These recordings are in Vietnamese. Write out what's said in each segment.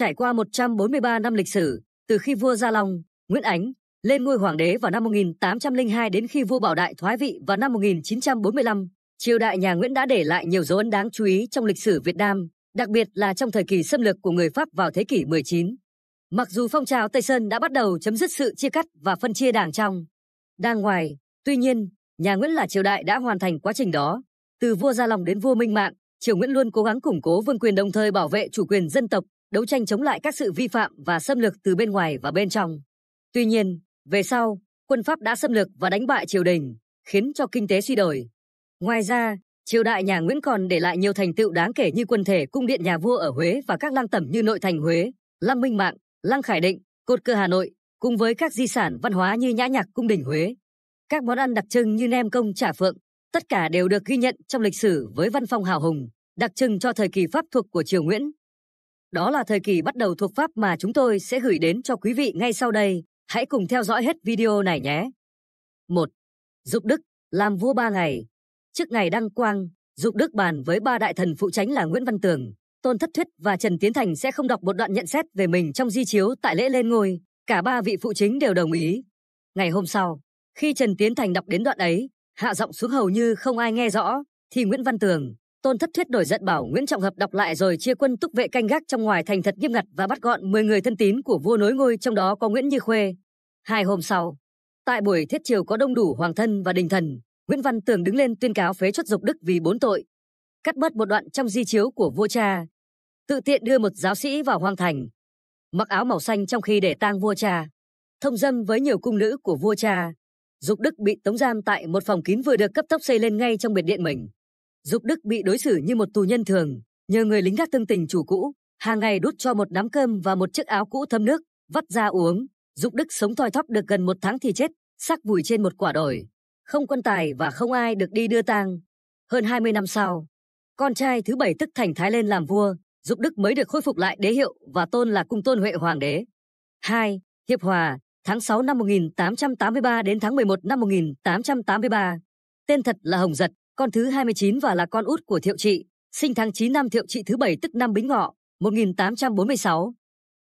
Trải qua 143 năm lịch sử, từ khi vua Gia Long, Nguyễn Ánh lên ngôi hoàng đế vào năm 1802 đến khi vua Bảo Đại thoái vị vào năm 1945, triều đại nhà Nguyễn đã để lại nhiều dấu ấn đáng chú ý trong lịch sử Việt Nam, đặc biệt là trong thời kỳ xâm lược của người Pháp vào thế kỷ 19. Mặc dù phong trào Tây Sơn đã bắt đầu chấm dứt sự chia cắt và phân chia đảng trong, đảng ngoài, tuy nhiên, nhà Nguyễn là triều đại đã hoàn thành quá trình đó. Từ vua Gia Long đến vua Minh Mạng, triều Nguyễn luôn cố gắng củng cố vương quyền đồng thời bảo vệ chủ quyền dân tộc, đấu tranh chống lại các sự vi phạm và xâm lược từ bên ngoài và bên trong. Tuy nhiên, về sau, quân Pháp đã xâm lược và đánh bại triều đình, khiến cho kinh tế suy đồi. Ngoài ra, triều đại nhà Nguyễn còn để lại nhiều thành tựu đáng kể như quân thể cung điện nhà vua ở Huế và các lăng tẩm như nội thành Huế, Lăng Minh Mạng, Lăng Khải Định, Cột Cờ Hà Nội, cùng với các di sản văn hóa như nhã nhạc cung đình Huế. Các món ăn đặc trưng như nem công chả phượng, tất cả đều được ghi nhận trong lịch sử với văn phong hào hùng, đặc trưng cho thời kỳ Pháp thuộc của triều Nguyễn. Đó là thời kỳ bắt đầu thuộc pháp mà chúng tôi sẽ gửi đến cho quý vị ngay sau đây. Hãy cùng theo dõi hết video này nhé. 1. Dục Đức làm vua 3 ngày. Trước ngày đăng quang, Dục Đức bàn với ba đại thần phụ tránh là Nguyễn Văn Tường, Tôn Thất Thuyết và Trần Tiến Thành sẽ không đọc một đoạn nhận xét về mình trong di chiếu tại lễ lên ngôi. Cả ba vị phụ chính đều đồng ý. Ngày hôm sau, khi Trần Tiến Thành đọc đến đoạn ấy, hạ giọng xuống hầu như không ai nghe rõ, thì Nguyễn Văn Tường, Tôn Thất Thuyết đổi giận bảo Nguyễn Trọng Hợp đọc lại rồi chia quân túc vệ canh gác trong ngoài thành thật nghiêm ngặt và bắt gọn 10 người thân tín của vua nối ngôi trong đó có Nguyễn Như Khuê. Hai hôm sau, tại buổi thiết triều có đông đủ hoàng thân và đình thần, Nguyễn Văn Tường đứng lên tuyên cáo phế chuất dục đức vì bốn tội, cắt bớt một đoạn trong di chiếu của vua cha, tự tiện đưa một giáo sĩ vào hoàng thành, mặc áo màu xanh trong khi để tang vua cha, thông dâm với nhiều cung nữ của vua cha. Dục Đức bị tống giam tại một phòng kín vừa được cấp tốc xây lên ngay trong biệt điện mình. Dục Đức bị đối xử như một tù nhân thường, nhờ người lính gác tương tình chủ cũ, hàng ngày đút cho một nắm cơm và một chiếc áo cũ thấm nước, vắt ra uống, Dục Đức sống thoi thóp được gần một tháng thì chết, xác vùi trên một quả đồi. Không quân tài và không ai được đi đưa tang. Hơn 20 năm sau, con trai thứ bảy tức Thành Thái lên làm vua, Dục Đức mới được khôi phục lại đế hiệu và tôn là cung tôn Huệ Hoàng đế. 2. Hiệp Hòa, tháng 6 năm 1883 đến tháng 11 năm 1883. Tên thật là Hồng Giật, con thứ 29 và là con út của Thiệu Trị, sinh tháng 9 năm Thiệu Trị thứ bảy tức năm Bính Ngọ, 1846.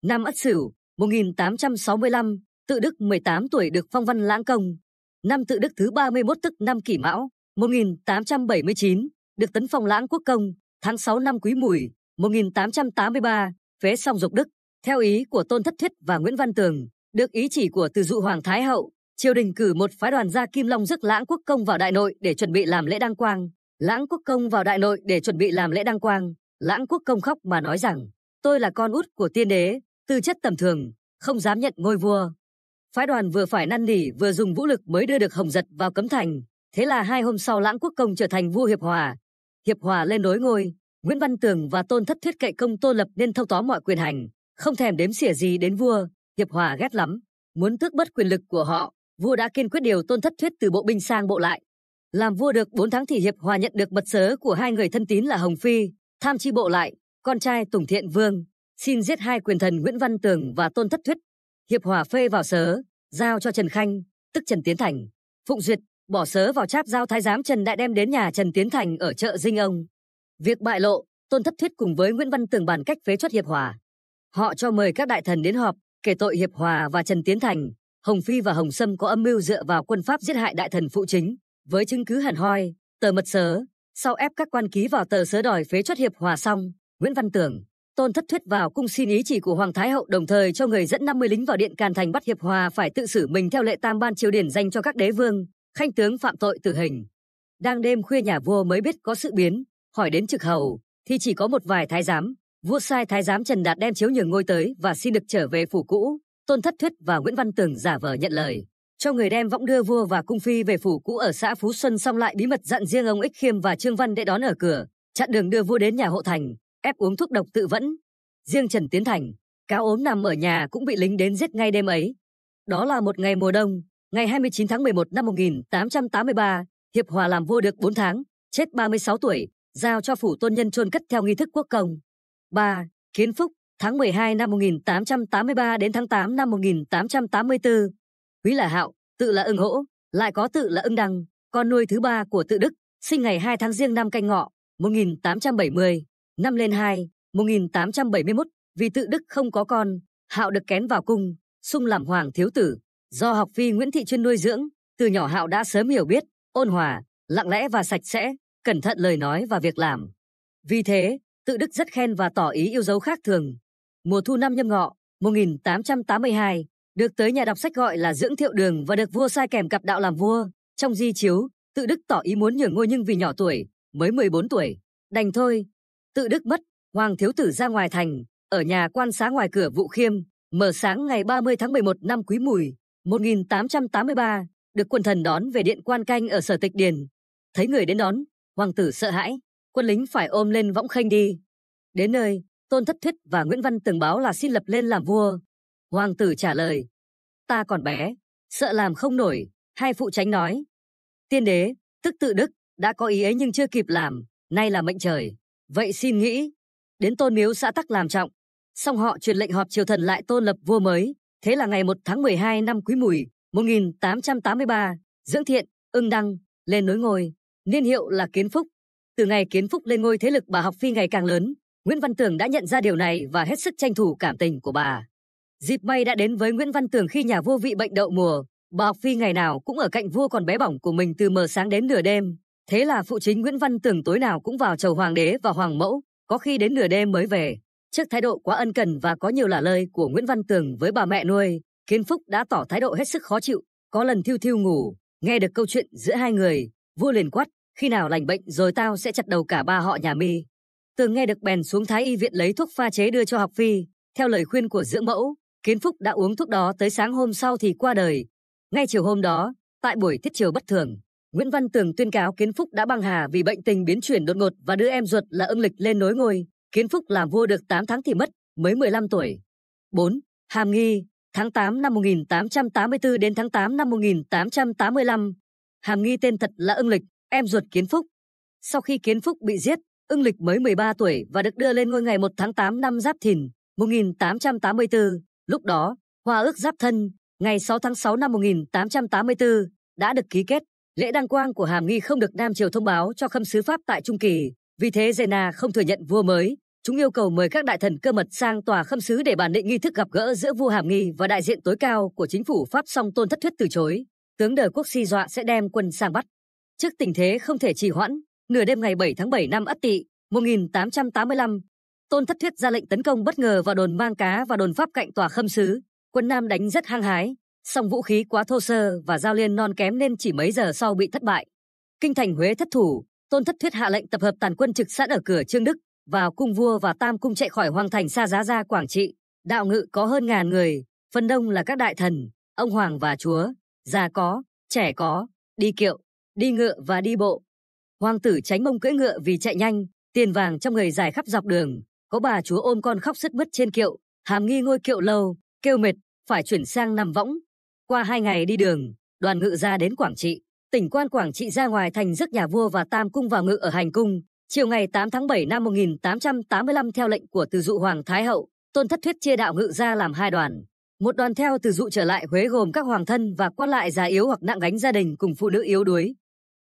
Năm Ất Sửu, 1865, tự đức 18 tuổi được phong văn lãng công. Năm tự đức thứ 31 tức năm Kỷ Mão, 1879, được tấn phong lãng quốc công, tháng 6 năm Quý Mùi, 1883, phế song dục đức, theo ý của Tôn Thất Thuyết và Nguyễn Văn Tường, được ý chỉ của Từ Dụ Hoàng Thái Hậu, triều đình cử một phái đoàn ra Kim Long rước Lãng Quốc Công vào Đại Nội để chuẩn bị làm lễ đăng quang. Lãng Quốc Công vào Đại Nội để chuẩn bị làm lễ đăng quang. Lãng Quốc Công khóc mà nói rằng, tôi là con út của tiên đế, tư chất tầm thường, không dám nhận ngôi vua. Phái đoàn vừa phải năn nỉ vừa dùng vũ lực mới đưa được Hồng Giật vào cấm thành. Thế là hai hôm sau Lãng Quốc Công trở thành vua Hiệp Hòa. Hiệp Hòa lên đối ngôi, Nguyễn Văn Tường và Tôn Thất Thiết cậy công Tôn Lập nên thâu tóm mọi quyền hành, không thèm đếm xỉa gì đến vua. Hiệp Hòa ghét lắm, muốn tước bất quyền lực của họ vua đã kiên quyết điều tôn thất thuyết từ bộ binh sang bộ lại. Làm vua được 4 tháng thì Hiệp Hòa nhận được mật sớ của hai người thân tín là Hồng Phi, tham chi bộ lại, con trai Tùng Thiện Vương, xin giết hai quyền thần Nguyễn Văn Tường và Tôn Thất Thuyết. Hiệp Hòa phê vào sớ, giao cho Trần Khanh, tức Trần Tiến Thành, phụng duyệt, bỏ sớ vào cháp giao thái giám Trần Đại đem đến nhà Trần Tiến Thành ở chợ Dinh Ông. Việc bại lộ, Tôn Thất Thuyết cùng với Nguyễn Văn Tường bàn cách phế chuất Hiệp Hòa. Họ cho mời các đại thần đến họp, kể tội Hiệp Hòa và Trần Tiến Thành, Hồng Phi và Hồng Sâm có âm mưu dựa vào quân Pháp giết hại đại thần phụ chính, với chứng cứ hẳn hoi, tờ mật sớ, sau ép các quan ký vào tờ sớ đòi phế chốt hiệp hòa xong, Nguyễn Văn Tưởng, Tôn Thất Thuyết vào cung xin ý chỉ của Hoàng Thái Hậu đồng thời cho người dẫn 50 lính vào điện Càn Thành bắt hiệp hòa phải tự xử mình theo lệ tam ban triều điển dành cho các đế vương, khanh tướng phạm tội tử hình. Đang đêm khuya nhà vua mới biết có sự biến, hỏi đến trực hầu, thì chỉ có một vài thái giám, vua sai thái giám Trần Đạt đem chiếu nhường ngôi tới và xin được trở về phủ cũ. Tôn Thất Thuyết và Nguyễn Văn Tường giả vờ nhận lời, cho người đem võng đưa vua và cung phi về phủ cũ ở xã Phú Xuân xong lại bí mật dặn riêng ông Ích Khiêm và Trương Văn để đón ở cửa, chặn đường đưa vua đến nhà hộ thành, ép uống thuốc độc tự vẫn. Riêng Trần Tiến Thành, cáo ốm nằm ở nhà cũng bị lính đến giết ngay đêm ấy. Đó là một ngày mùa đông, ngày 29 tháng 11 năm 1883, Hiệp Hòa làm vua được 4 tháng, chết 36 tuổi, giao cho phủ tôn nhân chôn cất theo nghi thức quốc công. 3. Kiến Phúc Tháng 12 năm 1883 đến tháng 8 năm 1884, Quý là Hạo, tự là Ưng Hỗ, lại có tự là Ưng Đăng, con nuôi thứ ba của tự Đức, sinh ngày 2 tháng riêng năm Canh Ngọ, 1870, năm lên 2, 1871, vì tự Đức không có con, Hạo được kén vào cung, sung làm hoàng thiếu tử, do học phi Nguyễn Thị Chuyên nuôi dưỡng, từ nhỏ Hạo đã sớm hiểu biết, ôn hòa, lặng lẽ và sạch sẽ, cẩn thận lời nói và việc làm. Vì thế, tự Đức rất khen và tỏ ý yêu dấu khác thường, mùa thu năm nhâm ngọ 1882, được tới nhà đọc sách gọi là Dưỡng Thiệu Đường và được vua sai kèm cặp đạo làm vua. Trong di chiếu, Tự Đức tỏ ý muốn nhường ngôi nhưng vì nhỏ tuổi, mới 14 tuổi, đành thôi. Tự Đức mất, Hoàng Thiếu Tử ra ngoài thành, ở nhà quan xá ngoài cửa vụ Khiêm, mở sáng ngày 30 tháng 11 năm Quý Mùi, 1883, được quân thần đón về điện quan canh ở sở tịch điền. Thấy người đến đón, Hoàng tử sợ hãi, quân lính phải ôm lên võng khênh đi. Đến nơi, Tôn Thất Thuyết và Nguyễn Văn từng báo là xin lập lên làm vua. Hoàng tử trả lời, ta còn bé, sợ làm không nổi, hai phụ tránh nói. Tiên đế, tức tự đức, đã có ý ấy nhưng chưa kịp làm, nay là mệnh trời. Vậy xin nghĩ, đến tôn miếu xã tắc làm trọng. Xong họ truyền lệnh họp triều thần lại tôn lập vua mới. Thế là ngày 1 tháng 12 năm Quý Mùi, 1883, Dưỡng Thiện, Ưng Đăng, lên nối ngôi, niên hiệu là Kiến Phúc. Từ ngày Kiến Phúc lên ngôi thế lực bà học phi ngày càng lớn, Nguyễn Văn Tường đã nhận ra điều này và hết sức tranh thủ cảm tình của bà. Dịp may đã đến với Nguyễn Văn Tường khi nhà vua vị bệnh đậu mùa, bà Phi ngày nào cũng ở cạnh vua còn bé bỏng của mình từ mờ sáng đến nửa đêm. Thế là phụ chính Nguyễn Văn Tường tối nào cũng vào chầu hoàng đế và hoàng mẫu, có khi đến nửa đêm mới về. Trước thái độ quá ân cần và có nhiều lả lời của Nguyễn Văn Tường với bà mẹ nuôi, Kiến Phúc đã tỏ thái độ hết sức khó chịu, có lần thiêu thiêu ngủ, nghe được câu chuyện giữa hai người, vua liền quát, khi nào lành bệnh rồi tao sẽ chặt đầu cả ba họ nhà mi. Tường nghe được bèn xuống Thái Y viện lấy thuốc pha chế đưa cho học phi. Theo lời khuyên của dưỡng mẫu, Kiến Phúc đã uống thuốc đó tới sáng hôm sau thì qua đời. Ngay chiều hôm đó, tại buổi tiết chiều bất thường, Nguyễn Văn Tường tuyên cáo Kiến Phúc đã băng hà vì bệnh tình biến chuyển đột ngột và đưa em ruột là Ưng Lịch lên nối ngôi. Kiến Phúc làm vua được 8 tháng thì mất, mới 15 tuổi. 4. Hàm Nghi, tháng 8 năm 1884 đến tháng 8 năm 1885. Hàm Nghi tên thật là Ưng Lịch, em ruột Kiến Phúc. Sau khi Kiến Phúc bị giết, Ưng Lịch mới 13 tuổi và được đưa lên ngôi ngày 1 tháng 8 năm Giáp Thìn, 1884. Lúc đó, Hòa ước Giáp Thân, ngày 6 tháng 6 năm 1884, đã được ký kết. Lễ đăng quang của Hàm Nghi không được Nam Triều thông báo cho khâm sứ Pháp tại Trung Kỳ, vì thế Dê Na không thừa nhận vua mới. Chúng yêu cầu mời các đại thần cơ mật sang tòa khâm sứ để bàn định nghi thức gặp gỡ giữa vua Hàm Nghi và đại diện tối cao của chính phủ Pháp song Tôn Thất Thuyết từ chối. Tướng đời quốc si dọa sẽ đem quân sang bắt. Trước tình thế không thể trì hoãn, Nửa đêm ngày 7 tháng 7 năm Ất Tỵ 1885, Tôn Thất Thuyết ra lệnh tấn công bất ngờ vào đồn Mang Cá và đồn Pháp cạnh tòa Khâm Sứ. Quân Nam đánh rất hăng hái, song vũ khí quá thô sơ và giao liên non kém nên chỉ mấy giờ sau bị thất bại. Kinh thành Huế thất thủ, Tôn Thất Thuyết hạ lệnh tập hợp tàn quân trực sẵn ở cửa Trương Đức, vào cung vua và tam cung chạy khỏi hoàng thành xa giá ra Quảng Trị. Đạo ngự có hơn ngàn người, phần đông là các đại thần, ông hoàng và chúa, già có, trẻ có, đi kiệu, đi ngựa và đi bộ. Hoàng tử tránh mông cưỡi ngựa vì chạy nhanh, tiền vàng trong người dài khắp dọc đường. Có bà chúa ôm con khóc sứt mứt trên kiệu, hàm nghi ngôi kiệu lâu, kêu mệt, phải chuyển sang nằm võng. Qua hai ngày đi đường, đoàn ngự ra đến Quảng Trị. Tỉnh quan Quảng Trị ra ngoài thành giấc nhà vua và tam cung vào ngự ở hành cung. Chiều ngày 8 tháng 7 năm 1885 theo lệnh của từ dụ Hoàng Thái Hậu, Tôn Thất Thuyết chia đạo ngự ra làm hai đoàn. Một đoàn theo từ dụ trở lại Huế gồm các hoàng thân và quan lại già yếu hoặc nặng gánh gia đình cùng phụ nữ yếu đuối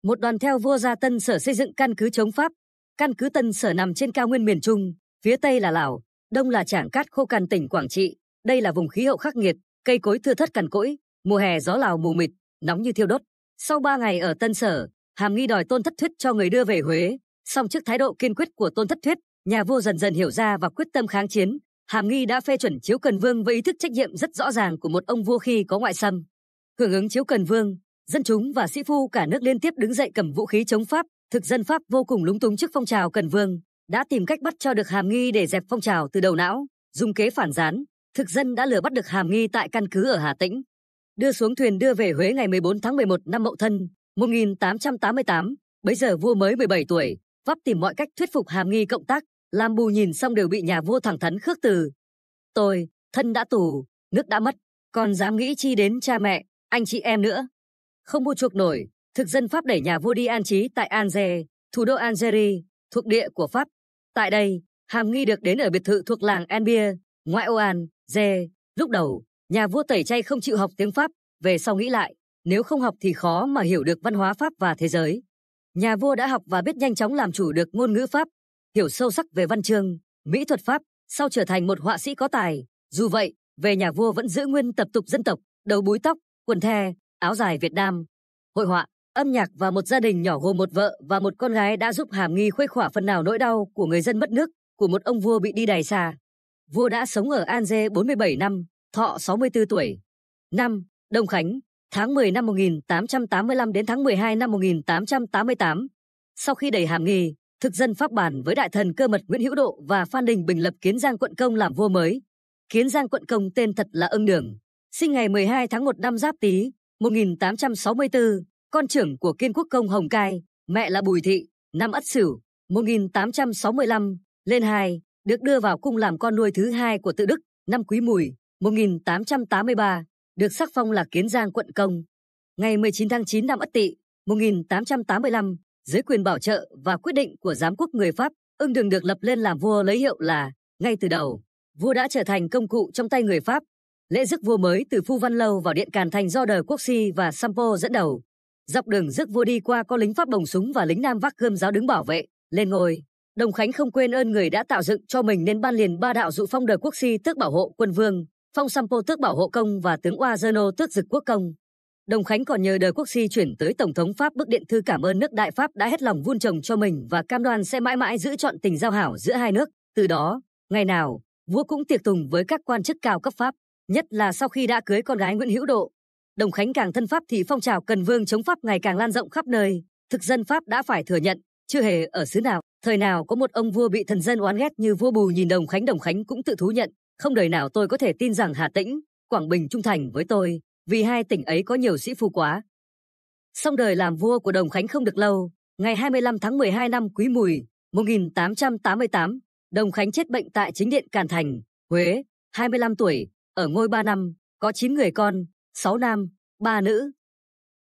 một đoàn theo vua gia tân sở xây dựng căn cứ chống Pháp. Căn cứ tân sở nằm trên cao nguyên miền Trung, phía Tây là Lào, đông là Trảng Cát Khô Cằn tỉnh Quảng Trị. Đây là vùng khí hậu khắc nghiệt, cây cối thưa thất cằn cỗi, mùa hè gió Lào mù mịt, nóng như thiêu đốt. Sau ba ngày ở tân sở, hàm nghi đòi tôn thất thuyết cho người đưa về Huế. Song trước thái độ kiên quyết của tôn thất thuyết, nhà vua dần dần hiểu ra và quyết tâm kháng chiến. Hàm nghi đã phê chuẩn chiếu cần vương với ý thức trách nhiệm rất rõ ràng của một ông vua khi có ngoại xâm. Hưởng ứng chiếu cần vương, dân chúng và sĩ phu cả nước liên tiếp đứng dậy cầm vũ khí chống Pháp, thực dân Pháp vô cùng lúng túng trước phong trào Cần Vương, đã tìm cách bắt cho được Hàm Nghi để dẹp phong trào từ đầu não, dùng kế phản gián, thực dân đã lừa bắt được Hàm Nghi tại căn cứ ở Hà Tĩnh, đưa xuống thuyền đưa về Huế ngày 14 tháng 11 năm Mậu Thân, 1888, bấy giờ vua mới 17 tuổi, Pháp tìm mọi cách thuyết phục Hàm Nghi cộng tác, làm Bù nhìn xong đều bị nhà vua thẳng thắn khước từ. Tôi, thân đã tù, nước đã mất, còn dám nghĩ chi đến cha mẹ, anh chị em nữa. Không mua chuộc nổi, thực dân Pháp đẩy nhà vua đi an trí tại Alger, thủ đô Algeria, thuộc địa của Pháp. Tại đây, Hàm Nghi được đến ở biệt thự thuộc làng Enbia, ngoại ô An, Dê. Lúc đầu, nhà vua tẩy chay không chịu học tiếng Pháp, về sau nghĩ lại, nếu không học thì khó mà hiểu được văn hóa Pháp và thế giới. Nhà vua đã học và biết nhanh chóng làm chủ được ngôn ngữ Pháp, hiểu sâu sắc về văn chương, mỹ thuật Pháp, sau trở thành một họa sĩ có tài. Dù vậy, về nhà vua vẫn giữ nguyên tập tục dân tộc, đầu búi tóc, quần the, Áo dài Việt Nam, hội họa, âm nhạc và một gia đình nhỏ gồm một vợ và một con gái đã giúp Hàm Nghi khuây khỏa phần nào nỗi đau của người dân mất nước, của một ông vua bị đi đày xa. Vua đã sống ở An Dê 47 năm, thọ 64 tuổi. Năm, Đông Khánh, tháng 10 năm 1885 đến tháng 12 năm 1888. Sau khi đầy Hàm Nghi, thực dân pháp bản với đại thần cơ mật Nguyễn Hữu Độ và Phan Đình Bình lập Kiến Giang quận công làm vua mới. Kiến Giang quận công tên thật là Ưng Đường, sinh ngày 12 tháng 1 năm Giáp Tý, 1864, con trưởng của kiên quốc công Hồng Cai, mẹ là Bùi Thị, năm Ất Sửu, 1865, lên hai, được đưa vào cung làm con nuôi thứ hai của tự Đức, năm Quý Mùi, 1883, được sắc phong là Kiến Giang quận công. Ngày 19 tháng 9 năm Ất Tỵ, 1885, dưới quyền bảo trợ và quyết định của giám quốc người Pháp, Ưng Đường được lập lên làm vua lấy hiệu là ngay từ đầu, vua đã trở thành công cụ trong tay người Pháp, Lễ rước vua mới từ Phu Văn Lâu vào Điện Càn Thành do đời Quốc Si và Sampo dẫn đầu. Dọc đường rước vua đi qua có lính Pháp bồng súng và lính Nam vác gươm giáo đứng bảo vệ, lên ngồi Đồng Khánh không quên ơn người đã tạo dựng cho mình nên ban liền ba đạo dụ phong đời Quốc Si tước bảo hộ quân vương, phong Sampo tước bảo hộ công và tướng Oa Zerno tước dực quốc công. Đồng Khánh còn nhờ đời quốc si chuyển tới Tổng thống Pháp bức điện thư cảm ơn nước Đại Pháp đã hết lòng vun trồng cho mình và cam đoan sẽ mãi mãi giữ chọn tình giao hảo giữa hai nước. Từ đó, ngày nào, vua cũng tiệc tùng với các quan chức cao cấp Pháp. Nhất là sau khi đã cưới con gái Nguyễn Hữu Độ, Đồng Khánh càng thân Pháp thì phong trào cần vương chống Pháp ngày càng lan rộng khắp nơi. Thực dân Pháp đã phải thừa nhận, chưa hề ở xứ nào, thời nào có một ông vua bị thần dân oán ghét như vua Bù nhìn Đồng Khánh Đồng Khánh cũng tự thú nhận. Không đời nào tôi có thể tin rằng Hà Tĩnh, Quảng Bình trung thành với tôi, vì hai tỉnh ấy có nhiều sĩ phu quá. Xong đời làm vua của Đồng Khánh không được lâu, ngày 25 tháng 12 năm Quý Mùi, 1888, Đồng Khánh chết bệnh tại chính điện Càn Thành, Huế, 25 tuổi, ở ngôi 3 năm, có 9 người con, 6 nam, 3 nữ.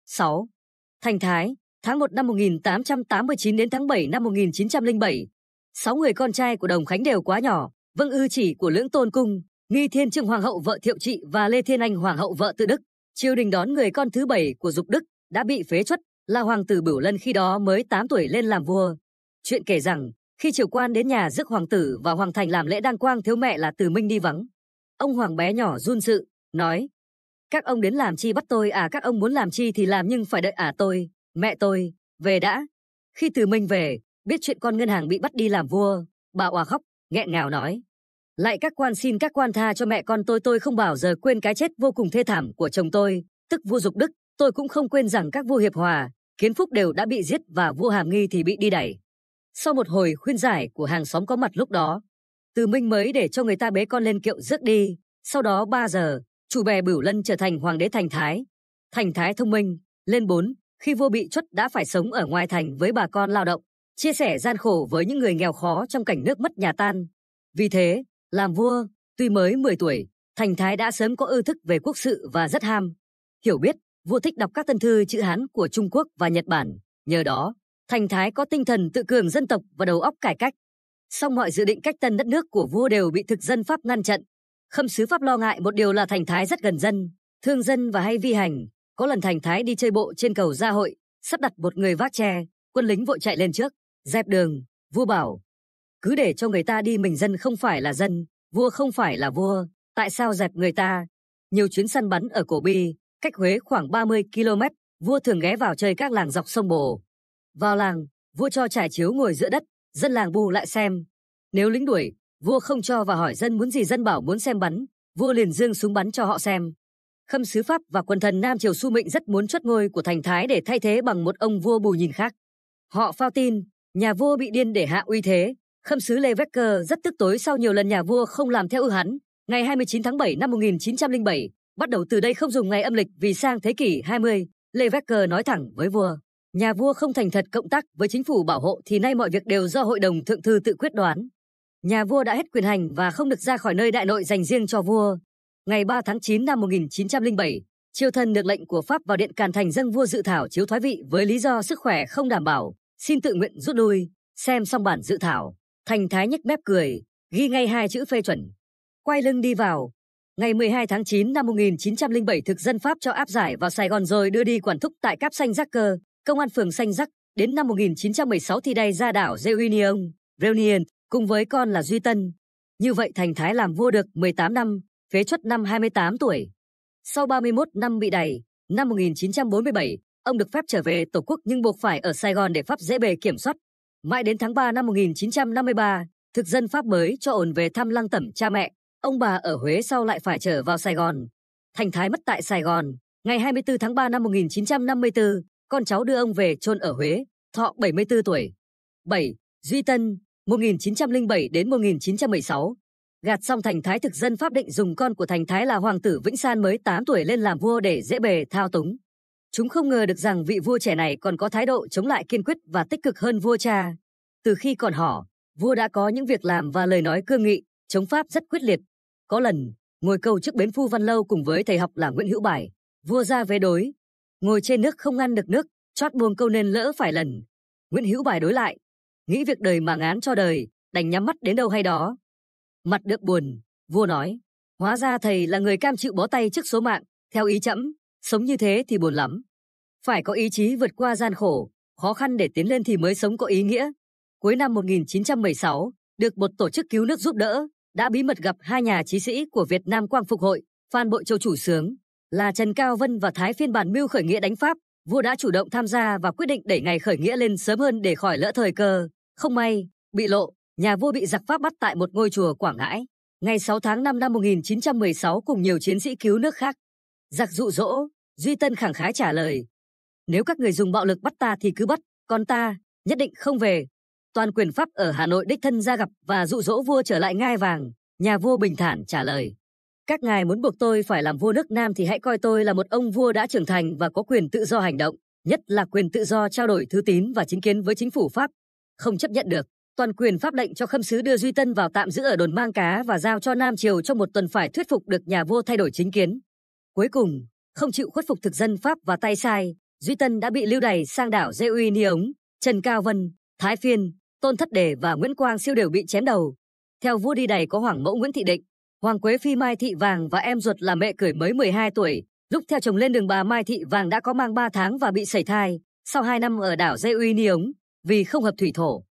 6. Thành Thái, tháng 1 năm 1889 đến tháng 7 năm 1907. 6 người con trai của Đồng Khánh đều quá nhỏ, vâng ư chỉ của lưỡng tôn cung, nghi thiên trương hoàng hậu vợ thiệu trị và Lê Thiên Anh hoàng hậu vợ tự Đức. Triều đình đón người con thứ bảy của Dục Đức đã bị phế chuất, là hoàng tử Bửu Lân khi đó mới 8 tuổi lên làm vua. Chuyện kể rằng, khi triều quan đến nhà rước hoàng tử và hoàng thành làm lễ đăng quang thiếu mẹ là Từ Minh đi vắng, Ông Hoàng bé nhỏ run sự, nói. Các ông đến làm chi bắt tôi à các ông muốn làm chi thì làm nhưng phải đợi à tôi, mẹ tôi, về đã. Khi từ Minh về, biết chuyện con ngân hàng bị bắt đi làm vua, bà Hòa khóc, nghẹn ngào nói. Lại các quan xin các quan tha cho mẹ con tôi tôi không bao giờ quên cái chết vô cùng thê thảm của chồng tôi, tức vua Dục Đức, tôi cũng không quên rằng các vua Hiệp Hòa, Kiến Phúc đều đã bị giết và vua Hàm Nghi thì bị đi đẩy. Sau một hồi khuyên giải của hàng xóm có mặt lúc đó, từ Minh mới để cho người ta bế con lên kiệu rước đi, sau đó 3 giờ, chủ bè Bửu Lân trở thành hoàng đế thành thái. Thành thái thông minh, lên 4, khi vua bị chuất đã phải sống ở ngoài thành với bà con lao động, chia sẻ gian khổ với những người nghèo khó trong cảnh nước mất nhà tan. Vì thế, làm vua, tuy mới 10 tuổi, thành thái đã sớm có ưu thức về quốc sự và rất ham. Hiểu biết, vua thích đọc các tân thư chữ Hán của Trung Quốc và Nhật Bản. Nhờ đó, thành thái có tinh thần tự cường dân tộc và đầu óc cải cách song mọi dự định cách tân đất nước của vua đều bị thực dân Pháp ngăn chặn. Khâm sứ Pháp lo ngại một điều là Thành Thái rất gần dân, thương dân và hay vi hành. Có lần Thành Thái đi chơi bộ trên cầu Gia Hội, sắp đặt một người vác tre, quân lính vội chạy lên trước, dẹp đường, vua bảo. Cứ để cho người ta đi mình dân không phải là dân, vua không phải là vua, tại sao dẹp người ta? Nhiều chuyến săn bắn ở Cổ Bi, cách Huế khoảng 30 km, vua thường ghé vào chơi các làng dọc sông Bồ. Vào làng, vua cho trải chiếu ngồi giữa đất, dân làng bù lại xem. Nếu lính đuổi, vua không cho và hỏi dân muốn gì dân bảo muốn xem bắn, vua liền dương súng bắn cho họ xem. Khâm sứ Pháp và quần thần Nam Triều Su Mệnh rất muốn chuất ngôi của thành Thái để thay thế bằng một ông vua bù nhìn khác. Họ phao tin, nhà vua bị điên để hạ uy thế. Khâm sứ Lê Vecker rất tức tối sau nhiều lần nhà vua không làm theo ư hắn. Ngày 29 tháng 7 năm 1907, bắt đầu từ đây không dùng ngày âm lịch vì sang thế kỷ 20, Lê Vecker nói thẳng với vua nhà vua không thành thật cộng tác với chính phủ bảo hộ thì nay mọi việc đều do hội đồng thượng thư tự quyết đoán. Nhà vua đã hết quyền hành và không được ra khỏi nơi đại nội dành riêng cho vua. Ngày 3 tháng 9 năm 1907, triều thần được lệnh của Pháp vào điện Càn Thành dâng vua dự thảo chiếu thoái vị với lý do sức khỏe không đảm bảo, xin tự nguyện rút lui, xem xong bản dự thảo. Thành Thái nhếch mép cười, ghi ngay hai chữ phê chuẩn. Quay lưng đi vào. Ngày 12 tháng 9 năm 1907 thực dân Pháp cho áp giải vào Sài Gòn rồi đưa đi quản thúc tại Cáp Xanh Giác Cơ công an phường Xanh Rắc, đến năm 1916 thì đây ra đảo Reunion, Reunion cùng với con là Duy Tân. Như vậy Thành Thái làm vua được 18 năm, phế chuất năm 28 tuổi. Sau 31 năm bị đày, năm 1947, ông được phép trở về Tổ quốc nhưng buộc phải ở Sài Gòn để Pháp dễ bề kiểm soát. Mãi đến tháng 3 năm 1953, thực dân Pháp mới cho ổn về thăm lăng tẩm cha mẹ. Ông bà ở Huế sau lại phải trở vào Sài Gòn. Thành Thái mất tại Sài Gòn, ngày 24 tháng 3 năm 1954, con cháu đưa ông về chôn ở Huế, thọ 74 tuổi. 7. Duy Tân, 1907 đến 1916. Gạt xong thành thái thực dân Pháp định dùng con của thành thái là hoàng tử Vĩnh San mới 8 tuổi lên làm vua để dễ bề thao túng. Chúng không ngờ được rằng vị vua trẻ này còn có thái độ chống lại kiên quyết và tích cực hơn vua cha. Từ khi còn họ, vua đã có những việc làm và lời nói cương nghị, chống Pháp rất quyết liệt. Có lần, ngồi cầu trước bến Phu Văn Lâu cùng với thầy học là Nguyễn Hữu Bài, vua ra về đối, Ngồi trên nước không ngăn được nước, chót buông câu nên lỡ phải lần. Nguyễn Hữu Bài đối lại, nghĩ việc đời mà ngán cho đời, đành nhắm mắt đến đâu hay đó. Mặt được buồn, vua nói, hóa ra thầy là người cam chịu bó tay trước số mạng, theo ý chậm, sống như thế thì buồn lắm. Phải có ý chí vượt qua gian khổ, khó khăn để tiến lên thì mới sống có ý nghĩa. Cuối năm 1916, được một tổ chức cứu nước giúp đỡ, đã bí mật gặp hai nhà trí sĩ của Việt Nam Quang Phục Hội, Phan Bội Châu chủ sướng là Trần Cao Vân và Thái phiên bản mưu khởi nghĩa đánh Pháp, vua đã chủ động tham gia và quyết định đẩy ngày khởi nghĩa lên sớm hơn để khỏi lỡ thời cơ. Không may, bị lộ, nhà vua bị giặc Pháp bắt tại một ngôi chùa Quảng Ngãi. Ngày 6 tháng 5 năm 1916 cùng nhiều chiến sĩ cứu nước khác. Giặc dụ dỗ, Duy Tân khẳng khái trả lời. Nếu các người dùng bạo lực bắt ta thì cứ bắt, còn ta, nhất định không về. Toàn quyền Pháp ở Hà Nội đích thân ra gặp và dụ dỗ vua trở lại ngai vàng, nhà vua bình thản trả lời. Các ngài muốn buộc tôi phải làm vua nước Nam thì hãy coi tôi là một ông vua đã trưởng thành và có quyền tự do hành động, nhất là quyền tự do trao đổi thư tín và chính kiến với chính phủ Pháp. Không chấp nhận được, toàn quyền pháp lệnh cho khâm sứ đưa Duy Tân vào tạm giữ ở đồn mang cá và giao cho Nam Triều trong một tuần phải thuyết phục được nhà vua thay đổi chính kiến. Cuối cùng, không chịu khuất phục thực dân Pháp và tay sai, Duy Tân đã bị lưu đày sang đảo Dê Uy Ni Ống, Trần Cao Vân, Thái Phiên, Tôn Thất Đề và Nguyễn Quang Siêu đều bị chém đầu. Theo vua đi đày có Hoàng Mẫu Nguyễn Thị Định, Hoàng Quế Phi Mai Thị Vàng và em ruột là mẹ cười mới 12 tuổi. Lúc theo chồng lên đường bà Mai Thị Vàng đã có mang 3 tháng và bị sẩy thai. Sau 2 năm ở đảo Dây Uy Ni ống, vì không hợp thủy thổ.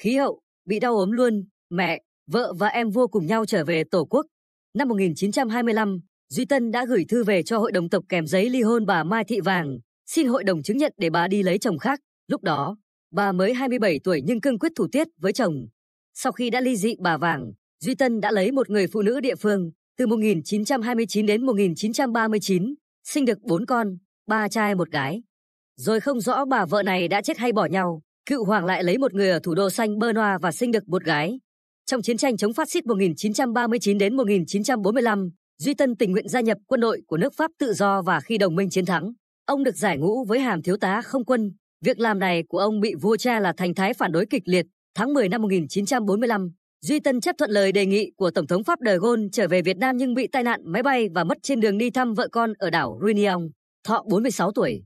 Khí hậu, bị đau ốm luôn, mẹ, vợ và em vua cùng nhau trở về Tổ quốc. Năm 1925, Duy Tân đã gửi thư về cho hội đồng tộc kèm giấy ly hôn bà Mai Thị Vàng, xin hội đồng chứng nhận để bà đi lấy chồng khác. Lúc đó, bà mới 27 tuổi nhưng cương quyết thủ tiết với chồng. Sau khi đã ly dị bà Vàng, Duy Tân đã lấy một người phụ nữ địa phương, từ 1929 đến 1939, sinh được bốn con, ba trai một gái. Rồi không rõ bà vợ này đã chết hay bỏ nhau, cựu hoàng lại lấy một người ở thủ đô xanh Bernoa và sinh được một gái. Trong chiến tranh chống phát xít 1939 đến 1945, Duy Tân tình nguyện gia nhập quân đội của nước Pháp tự do và khi đồng minh chiến thắng, ông được giải ngũ với hàm thiếu tá không quân. Việc làm này của ông bị vua cha là Thành Thái phản đối kịch liệt. Tháng 10 năm 1945, Duy Tân chấp thuận lời đề nghị của Tổng thống Pháp De Gaulle trở về Việt Nam nhưng bị tai nạn máy bay và mất trên đường đi thăm vợ con ở đảo Reunion, thọ 46 tuổi.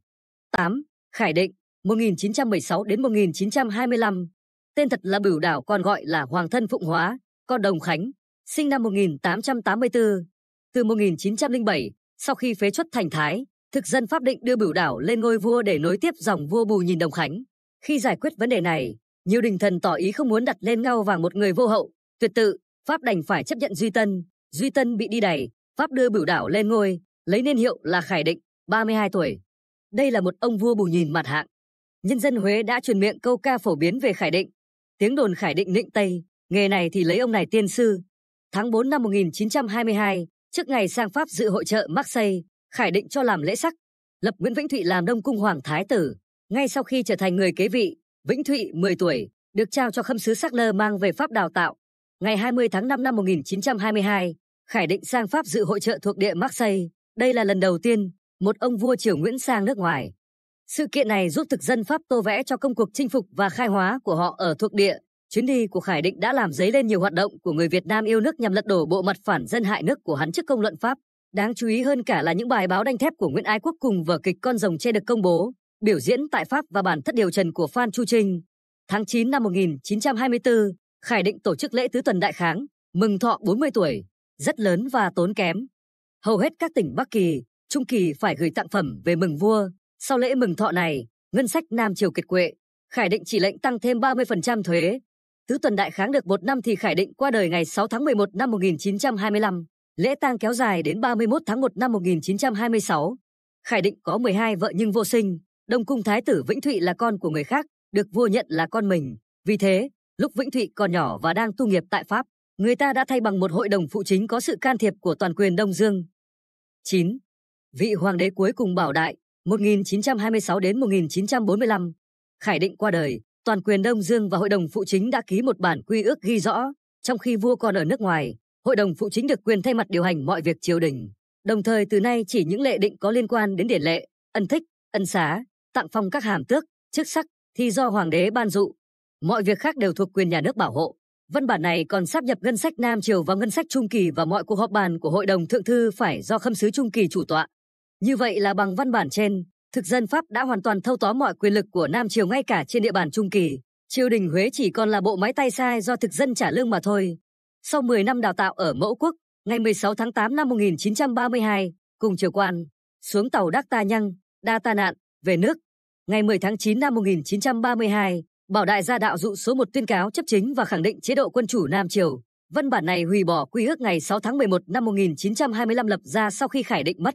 8. Khải Định, 1916 đến 1925. Tên thật là Bửu Đảo còn gọi là Hoàng thân Phụng Hóa, con Đồng Khánh, sinh năm 1884. Từ 1907, sau khi phế chuất thành Thái, thực dân Pháp định đưa Bửu Đảo lên ngôi vua để nối tiếp dòng vua Bù Nhìn Đồng Khánh. Khi giải quyết vấn đề này, Nhiêu Đình Thần tỏ ý không muốn đặt lên ngao vàng một người vô hậu, tuyệt tự, Pháp đành phải chấp nhận Duy Tân. Duy Tân bị đi đẩy, Pháp đưa Bửu Đảo lên ngôi, lấy niên hiệu là Khải Định, 32 tuổi. Đây là một ông vua bù nhìn mặt hạng. Nhân dân Huế đã truyền miệng câu ca phổ biến về Khải Định. Tiếng đồn Khải Định nịnh Tây, nghề này thì lấy ông này tiên sư. Tháng 4 năm 1922, trước ngày sang Pháp dự hội trợ Marseille, Khải Định cho làm lễ sắc, lập Nguyễn Vĩnh Thụy làm Đông Cung Hoàng Thái Tử. Ngay sau khi trở thành người kế vị, Vĩnh Thụy 10 tuổi, được trao cho khâm sứ sắc lơ mang về Pháp đào tạo. Ngày 20 tháng 5 năm 1922, Khải Định sang Pháp dự hội trợ thuộc địa Marseille. Đây là lần đầu tiên một ông vua triều Nguyễn sang nước ngoài. Sự kiện này giúp thực dân Pháp tô vẽ cho công cuộc chinh phục và khai hóa của họ ở thuộc địa. Chuyến đi của Khải Định đã làm dấy lên nhiều hoạt động của người Việt Nam yêu nước nhằm lật đổ bộ mặt phản dân hại nước của hắn trước công luận Pháp. Đáng chú ý hơn cả là những bài báo đanh thép của Nguyễn Ái Quốc cùng vở kịch Con rồng che được công bố biểu diễn tại Pháp và bản thất điều trần của Phan Chu Trinh. Tháng 9 năm 1924, Khải Định tổ chức lễ tứ tuần đại kháng, mừng thọ 40 tuổi, rất lớn và tốn kém. Hầu hết các tỉnh Bắc Kỳ, Trung Kỳ phải gửi tặng phẩm về mừng vua. Sau lễ mừng thọ này, ngân sách Nam Triều kiệt quệ, Khải Định chỉ lệnh tăng thêm 30% thuế. Tứ tuần đại kháng được một năm thì Khải Định qua đời ngày 6 tháng 11 năm 1925. Lễ tang kéo dài đến 31 tháng 1 năm 1926. Khải Định có 12 vợ nhưng vô sinh, Đông Cung Thái tử Vĩnh Thụy là con của người khác, được vua nhận là con mình. Vì thế, lúc Vĩnh Thụy còn nhỏ và đang tu nghiệp tại Pháp, người ta đã thay bằng một hội đồng phụ chính có sự can thiệp của toàn quyền Đông Dương. 9. Vị hoàng đế cuối cùng Bảo Đại, 1926 đến 1945. Khải Định qua đời, toàn quyền Đông Dương và hội đồng phụ chính đã ký một bản quy ước ghi rõ, trong khi vua còn ở nước ngoài, hội đồng phụ chính được quyền thay mặt điều hành mọi việc triều đình. Đồng thời từ nay chỉ những lệ định có liên quan đến điển lệ, ân thích, ân xá, tặng phong các hàm tước, chức sắc thì do hoàng đế ban dụ. Mọi việc khác đều thuộc quyền nhà nước bảo hộ. Văn bản này còn sáp nhập ngân sách Nam Triều vào ngân sách Trung Kỳ và mọi cuộc họp bàn của Hội đồng Thượng Thư phải do khâm sứ Trung Kỳ chủ tọa. Như vậy là bằng văn bản trên, thực dân Pháp đã hoàn toàn thâu tóm mọi quyền lực của Nam Triều ngay cả trên địa bàn Trung Kỳ. Triều đình Huế chỉ còn là bộ máy tay sai do thực dân trả lương mà thôi. Sau 10 năm đào tạo ở mẫu quốc, ngày 16 tháng 8 năm 1932, cùng triều quan, xuống tàu Đắc Ta Nhăng, Đa Ta Nạn, về nước. Ngày 10 tháng 9 năm 1932, Bảo Đại ra đạo dụ số 1 tuyên cáo chấp chính và khẳng định chế độ quân chủ Nam Triều. Văn bản này hủy bỏ quy ước ngày 6 tháng 11 năm 1925 lập ra sau khi Khải Định mất.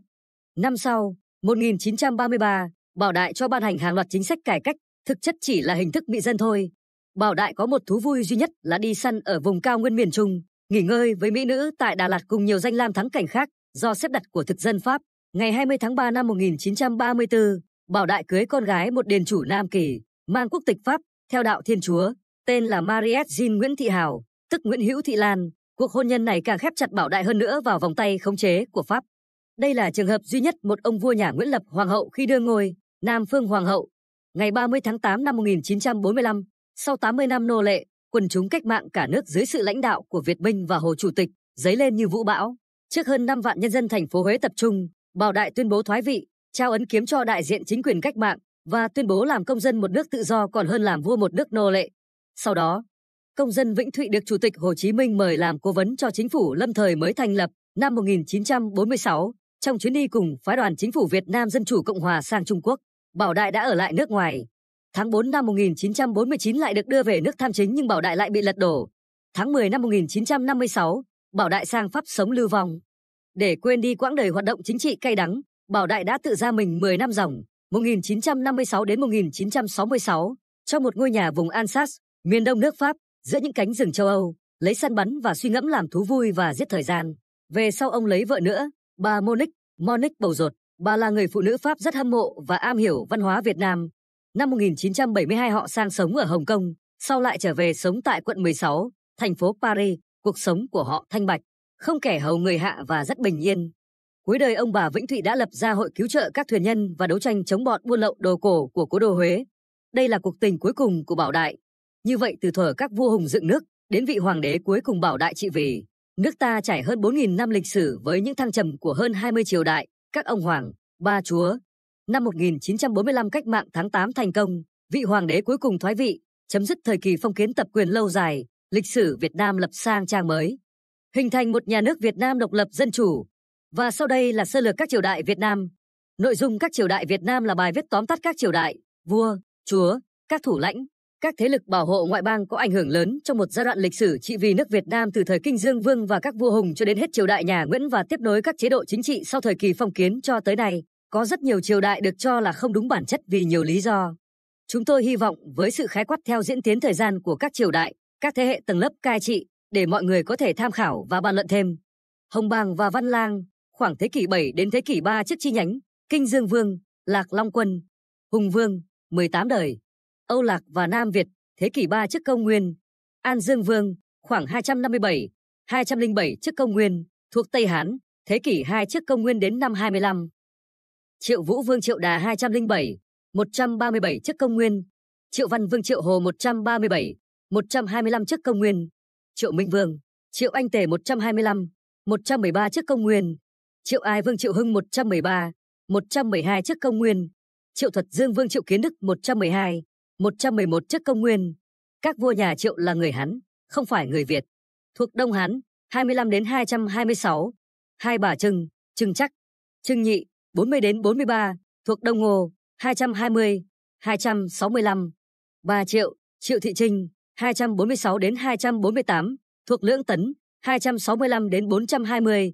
Năm sau, 1933, Bảo Đại cho ban hành hàng loạt chính sách cải cách, thực chất chỉ là hình thức mị dân thôi. Bảo Đại có một thú vui duy nhất là đi săn ở vùng cao nguyên miền Trung, nghỉ ngơi với mỹ nữ tại Đà Lạt cùng nhiều danh lam thắng cảnh khác do xếp đặt của thực dân Pháp. Ngày 20 tháng 3 năm 1934, Bảo Đại cưới con gái một đền chủ Nam Kỳ, mang quốc tịch Pháp, theo đạo Thiên Chúa, tên là Mariette Jean Nguyễn Thị Hào, tức Nguyễn Hữu Thị Lan. Cuộc hôn nhân này càng khép chặt Bảo Đại hơn nữa vào vòng tay khống chế của Pháp. Đây là trường hợp duy nhất một ông vua nhà Nguyễn lập hoàng hậu khi đưa ngôi Nam Phương Hoàng hậu. Ngày 30 tháng 8 năm 1945, sau 80 năm nô lệ, quần chúng cách mạng cả nước dưới sự lãnh đạo của Việt Minh và Hồ Chủ tịch dấy lên như vũ bão. Trước hơn 5 vạn nhân dân thành phố Huế tập trung, Bảo Đại tuyên bố thoái vị, trao ấn kiếm cho đại diện chính quyền cách mạng và tuyên bố làm công dân một nước tự do còn hơn làm vua một nước nô lệ. Sau đó, công dân Vĩnh Thụy được Chủ tịch Hồ Chí Minh mời làm cố vấn cho chính phủ lâm thời mới thành lập năm 1946 trong chuyến đi cùng phái đoàn chính phủ Việt Nam Dân Chủ Cộng Hòa sang Trung Quốc. Bảo Đại đã ở lại nước ngoài. Tháng 4 năm 1949 lại được đưa về nước tham chính nhưng Bảo Đại lại bị lật đổ. Tháng 10 năm 1956, Bảo Đại sang Pháp sống lưu vong. Để quên đi quãng đời hoạt động chính trị cay đắng, Bảo Đại đã tự ra mình 10 năm dòng, 1956 đến 1966, trong một ngôi nhà vùng Alsace, miền đông nước Pháp, giữa những cánh rừng châu Âu, lấy săn bắn và suy ngẫm làm thú vui và giết thời gian. Về sau ông lấy vợ nữa, bà Monique, Monique Bầu ruột, Bà là người phụ nữ Pháp rất hâm mộ và am hiểu văn hóa Việt Nam. Năm 1972 họ sang sống ở Hồng Kông, sau lại trở về sống tại quận 16, thành phố Paris. Cuộc sống của họ thanh bạch, không kẻ hầu người hạ và rất bình yên cuối đời ông bà Vĩnh Thụy đã lập ra hội cứu trợ các thuyền nhân và đấu tranh chống bọn buôn lậu đồ cổ của cố đô Huế. Đây là cuộc tình cuối cùng của Bảo Đại. Như vậy từ thuở các vua hùng dựng nước đến vị hoàng đế cuối cùng Bảo Đại trị vì, nước ta trải hơn 4.000 năm lịch sử với những thăng trầm của hơn 20 triều đại, các ông hoàng, ba chúa. Năm 1945 cách mạng tháng 8 thành công, vị hoàng đế cuối cùng thoái vị, chấm dứt thời kỳ phong kiến tập quyền lâu dài, lịch sử Việt Nam lập sang trang mới. Hình thành một nhà nước Việt Nam độc lập dân chủ, và sau đây là sơ lược các triều đại Việt Nam. Nội dung các triều đại Việt Nam là bài viết tóm tắt các triều đại, vua, chúa, các thủ lãnh, các thế lực bảo hộ ngoại bang có ảnh hưởng lớn trong một giai đoạn lịch sử trị vì nước Việt Nam từ thời Kinh Dương Vương và các vua hùng cho đến hết triều đại nhà Nguyễn và tiếp nối các chế độ chính trị sau thời kỳ phong kiến cho tới nay. Có rất nhiều triều đại được cho là không đúng bản chất vì nhiều lý do. Chúng tôi hy vọng với sự khái quát theo diễn tiến thời gian của các triều đại, các thế hệ tầng lớp cai trị để mọi người có thể tham khảo và bàn luận thêm. Hồng Bàng và Văn Lang Khoảng thế kỷ 7 đến thế kỷ 3 trước chi nhánh, Kinh Dương Vương, Lạc Long Quân, Hùng Vương, 18 đời, Âu Lạc và Nam Việt, thế kỷ 3 trước công nguyên, An Dương Vương, khoảng 257, 207 trước công nguyên, thuộc Tây Hán, thế kỷ 2 trước công nguyên đến năm 25. Triệu Vũ Vương Triệu Đà 207, 137 trước công nguyên, Triệu Văn Vương Triệu Hồ 137, 125 trước công nguyên, Triệu Minh Vương, Triệu Anh Tề 125, 113 trước công nguyên, Triệu Ai Vương Triệu Hưng 113, 112 trước công nguyên. Triệu Thuật Dương Vương Triệu Kiến Đức 112, 111 trước công nguyên. Các vua nhà Triệu là người Hán, không phải người Việt. Thuộc Đông Hán, 25 đến 226. Hai Bà Trưng, Trưng Chắc, Trưng Nhị, 40 đến 43. Thuộc Đông Ngô, 220, 265. Ba Triệu, Triệu Thị Trinh, 246 đến 248. Thuộc Lưỡng Tấn, 265 đến 420.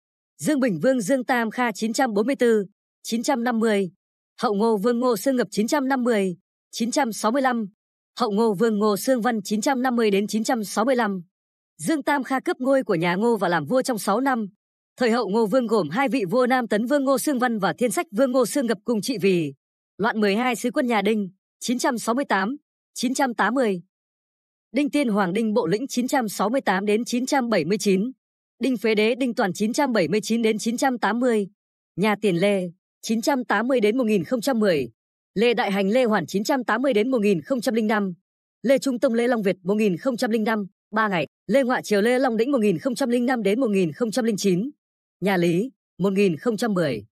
Dương Bình Vương Dương Tam Kha 944, 950, Hậu Ngô Vương Ngô Sương Ngập 950, 965, Hậu Ngô Vương Ngô Sương Văn 950 đến 965. Dương Tam Kha cướp ngôi của nhà Ngô và làm vua trong 6 năm. Thời hậu Ngô Vương gồm hai vị vua Nam Tấn Vương Ngô Sương Văn và Thiên Sách Vương Ngô Sương Ngập cùng trị vì loạn 12 sứ quân nhà Đinh 968, 980. Đinh Tiên Hoàng Đinh Bộ lĩnh 968 đến 979. Đinh Phế Đế Đinh Toàn 979 đến 980, nhà Tiền Lê 980 đến 1010, Lê Đại Hành Lê Hoàn 980 đến 1005, Lê Trung Tông Lê Long Việt 1005, 3 ngày, Lê Ngoại Triều Lê Long Đĩnh 1005 đến 1009, nhà Lý 1010,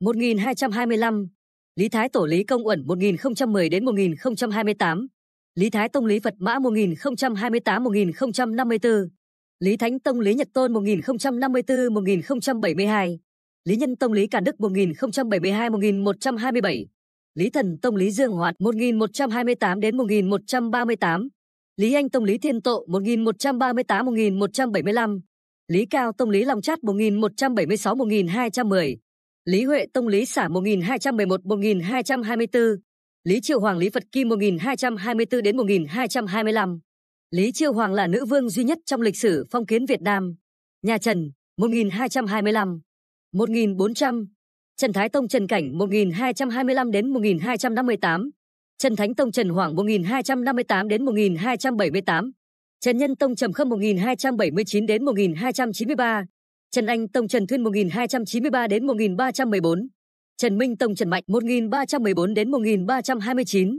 1225, Lý Thái Tổ Lý Công Uẩn 1010 đến 1028, Lý Thái Tông Lý Phật Mã 1028-1054, Lý Thánh Tông Lý Nhật Tôn 1054-1072, Lý Nhân Tông Lý Càn Đức 1072-1127, Lý Thần Tông Lý Dương Hoạt 1128-1138, Lý Anh Tông Lý Thiên Tộ 1138-1175, Lý Cao Tông Lý Long Chát 1176-1210, Lý Huệ Tông Lý Xả 1211-1224, Lý Triệu Hoàng Lý Phật Kim 1224 đến 1225. Lý Chiêu Hoàng là nữ vương duy nhất trong lịch sử phong kiến Việt Nam. Nhà Trần 1225, 1400, Trần Thái Tông Trần Cảnh 1225 đến 1258, Trần Thánh Tông Trần Hoàng 1258 đến 1278, Trần Nhân Tông Trầm Khâm 1279 đến 1293, Trần Anh Tông Trần Thuyên 1293 đến 1314, Trần Minh Tông Trần Mạnh 1314 đến 1329,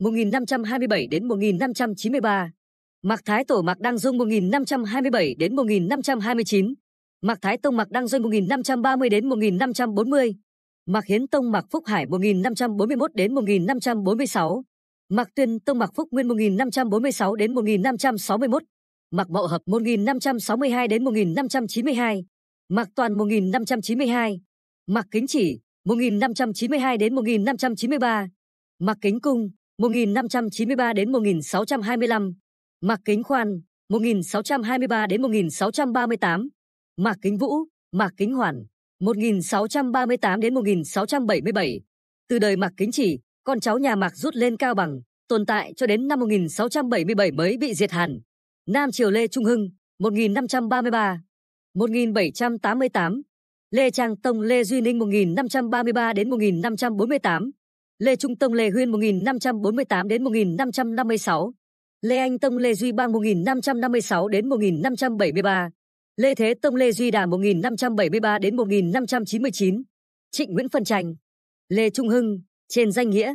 1527 đến 1593, Mạc Thái Tổ Mạc Đăng Dung 1527 đến 1529, Mạc Thái Tông Mạc Đăng Doanh 1530 đến 1540, Mạc Hiến Tông Mạc Phúc Hải 1541 đến 1546, Mạc Tuyên Tông Mạc Phúc Nguyên 1546 đến 1561, Mạc Mậu Hợp 1562 đến 1592, Mạc Toàn 1592, Mạc Kính Chỉ 1592 đến 1593, Mạc Kính Cung 1593 đến 1625, Mạc Kính Khoan 1623 đến 1638, Mạc Kính Vũ, Mạc Kính Hoàn 1638 đến 1677. Từ đời Mạc Kính Chỉ, con cháu nhà Mạc rút lên Cao Bằng, tồn tại cho đến năm 1677 mới bị diệt hẳn. Nam Triều Lê Trung Hưng 1533 1788 Lê Trang Tông Lê Duy Ninh 1533 đến 1548 Lê Trung Tông Lê Huyên 1548 đến 1556, Lê Anh Tông Lê Duy Bang 1556 đến 1573, Lê Thế Tông Lê Duy Đà 1573 đến 1599, Trịnh Nguyễn Phân Trành, Lê Trung Hưng, trên danh nghĩa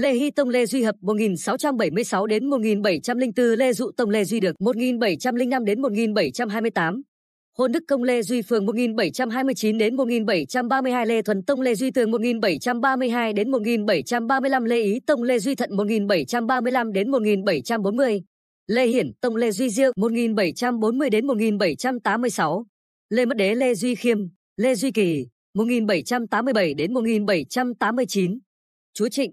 Lê Hy Tông Lê Duy Hợp 1676 đến 1704 Lê Dụ Tông Lê Duy Được 1705 đến 1728 Hôn Đức Công Lê Duy Phường 1729 đến 1732 Lê Thuần Tông Lê Duy Tường 1732 đến 1735 Lê Ý Tông Lê Duy Thận 1735 đến 1740 Lê Hiển Tông Lê Duy Diệu 1740 đến 1786 Lê Mất Đế Lê Duy Khiêm Lê Duy Kỳ 1787 đến 1789 Chúa Trịnh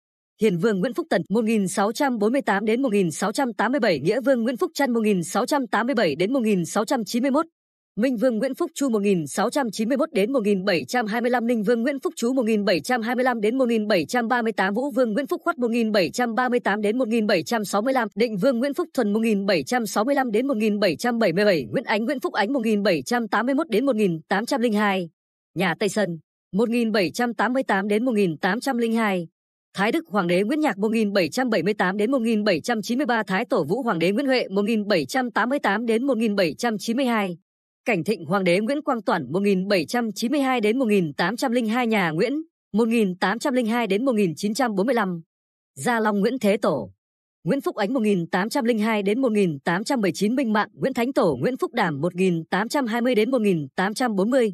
Hiền Vương Nguyễn Phúc Tần 1648 đến 1687, Nghĩa Vương Nguyễn Phúc Chân 1687 đến 1691, Minh Vương Nguyễn Phúc Chu 1691 đến 1725, Ninh Vương Nguyễn Phúc Chú 1725 đến 1738, Vũ Vương Nguyễn Phúc Khoát 1738 đến 1765, Định Vương Nguyễn Phúc Thuần 1765 đến 1777, Nguyễn Ánh Nguyễn Phúc Ánh 1781 đến 1802, nhà Tây Sơn 1788 đến 1802 Thái Đức Hoàng đế Nguyễn Nhạc 1778 đến 1793, Thái Tổ Vũ Hoàng đế Nguyễn Huệ 1788 đến 1792. Cảnh Thịnh Hoàng đế Nguyễn Quang Toản 1792 đến 1802 nhà Nguyễn 1802 đến 1945. Gia Long Nguyễn Thế Tổ Nguyễn Phúc Ánh 1802 đến 1819 Minh Mạng Nguyễn Thánh Tổ Nguyễn Phúc Đảm 1820 đến 1840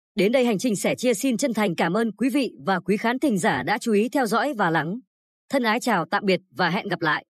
Đến đây hành trình sẻ chia xin chân thành cảm ơn quý vị và quý khán thính giả đã chú ý theo dõi và lắng. Thân ái chào tạm biệt và hẹn gặp lại.